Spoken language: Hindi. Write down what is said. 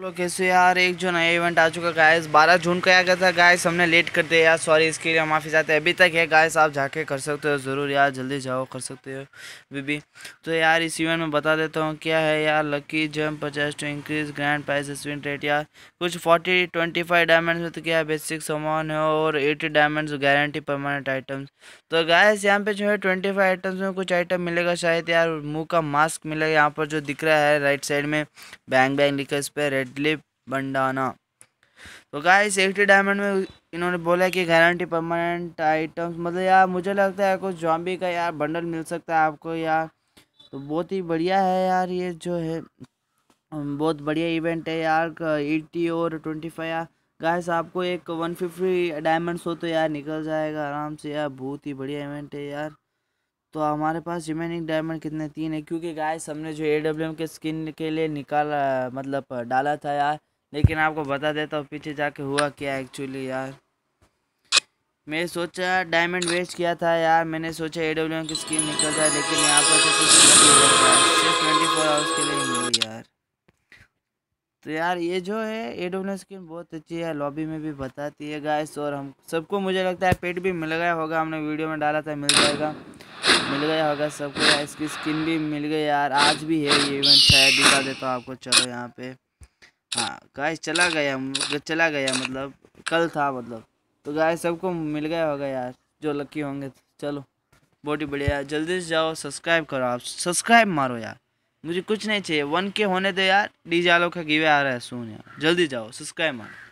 लोग कैसे यार एक जो नया इवेंट आ चुका गायस बारह जून का आ गया था गायस हमने लेट कर दिया यार सॉरी इसके लिए माफ़ी चाहते हैं अभी तक है गायस आप जाके कर सकते हो ज़रूर यार जल्दी जाओ कर सकते हो बीबी तो यार इस इवेंट में बता देता हूँ क्या है यार लकी जम पचास to increase grand prize spin rate यार कुछ फोर्टी ट्वेंटी फाइव डायमंड्स में तो क्या बेसिक सामान है और eighty diamonds guarantee permanent items तो गायस यहाँ पे जो है ट्वेंटी फाइव आइटम्स में कुछ आइटम मिलेगा शायद यार मुँह का मास्क मिलेगा यहाँ पर जो दिख रहा है राइट साइड में बैंग बैंग लिखा इस पर डेडली बंडाना तो गाइस सेफ्टी डायमंड में इन्होंने बोला कि गारंटी परमानेंट आइटम्स मतलब यार मुझे लगता है कुछ जॉम्बी का यार बंडल मिल सकता है आपको यार तो बहुत ही बढ़िया है यार ये जो है बहुत बढ़िया इवेंट है यार एटी और ट्वेंटी फाइव यार गाइस आपको एक वन फिफ्टी डायमंड्स हो तो यार निकल जाएगा आराम से यार बहुत ही बढ़िया इवेंट है यार तो हमारे पास रिमेनिंग डायमंड कितने तीन है क्योंकि गाइस हमने जो ए डब्ल्यू के स्किन के लिए निकाला मतलब डाला था यार लेकिन आपको बता देता हूँ पीछे जाके हुआ क्या एक्चुअली यार मैं सोचा डायमंड वेस्ट किया था यार मैंने सोचा ए डब्ल्यू की स्किन निकल जाए लेकिन यहाँ पर ट्वेंटी फोर आवर्स के लिए मिली यार तो यार ये जो है ए डब्ल्यू स्किन बहुत अच्छी है लॉबी में भी बताती है गाइस और हम सबको मुझे लगता है पेट भी मिल गया होगा हमने वीडियो में डाला था मिल जाएगा मिल गया होगा सबको इसकी स्किन भी मिल गई यार आज भी है ये इवेंट शायद दिखा देता हूँ आपको चलो यहाँ पे हाँ गाइस चला गया मतलब चला गया मतलब कल था मतलब तो गाइस सबको मिल गया होगा यार जो लकी होंगे चलो बहुत ही बढ़िया जल्दी से जाओ सब्सक्राइब करो आप सब्सक्राइब मारो यार मुझे कुछ नहीं चाहिए वन के होने दो यार डी जालो का गिवे आ रहा है सुन यार जल्दी जाओ सब्सक्राइब मारो